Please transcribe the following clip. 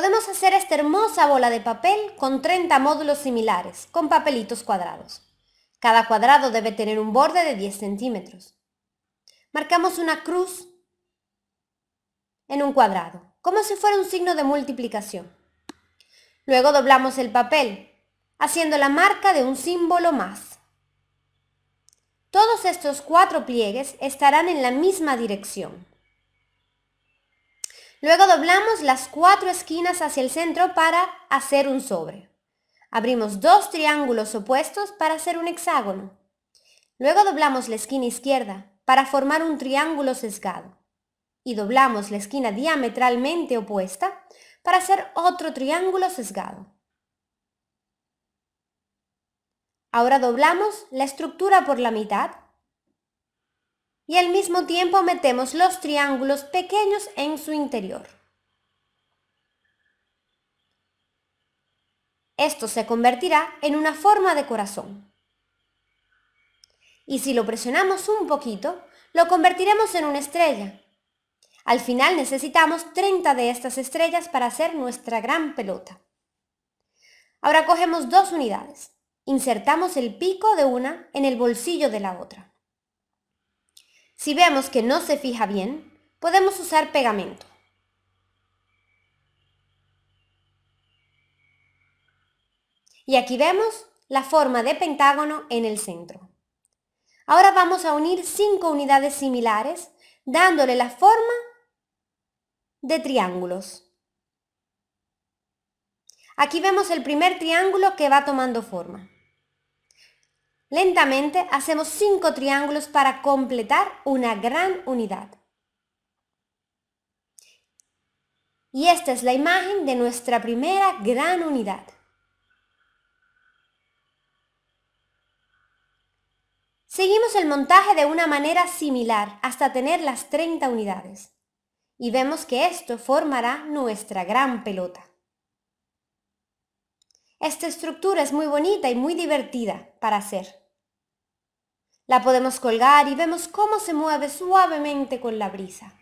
Podemos hacer esta hermosa bola de papel con 30 módulos similares, con papelitos cuadrados. Cada cuadrado debe tener un borde de 10 centímetros. Marcamos una cruz en un cuadrado, como si fuera un signo de multiplicación. Luego doblamos el papel, haciendo la marca de un símbolo más. Todos estos cuatro pliegues estarán en la misma dirección. Luego doblamos las cuatro esquinas hacia el centro para hacer un sobre. Abrimos dos triángulos opuestos para hacer un hexágono. Luego doblamos la esquina izquierda para formar un triángulo sesgado. Y doblamos la esquina diametralmente opuesta para hacer otro triángulo sesgado. Ahora doblamos la estructura por la mitad y al mismo tiempo metemos los triángulos pequeños en su interior. Esto se convertirá en una forma de corazón. Y si lo presionamos un poquito, lo convertiremos en una estrella. Al final necesitamos 30 de estas estrellas para hacer nuestra gran pelota. Ahora cogemos dos unidades. Insertamos el pico de una en el bolsillo de la otra. Si vemos que no se fija bien, podemos usar pegamento. Y aquí vemos la forma de pentágono en el centro. Ahora vamos a unir cinco unidades similares, dándole la forma de triángulos. Aquí vemos el primer triángulo que va tomando forma. Lentamente hacemos 5 triángulos para completar una gran unidad. Y esta es la imagen de nuestra primera gran unidad. Seguimos el montaje de una manera similar hasta tener las 30 unidades. Y vemos que esto formará nuestra gran pelota. Esta estructura es muy bonita y muy divertida para hacer. La podemos colgar y vemos cómo se mueve suavemente con la brisa.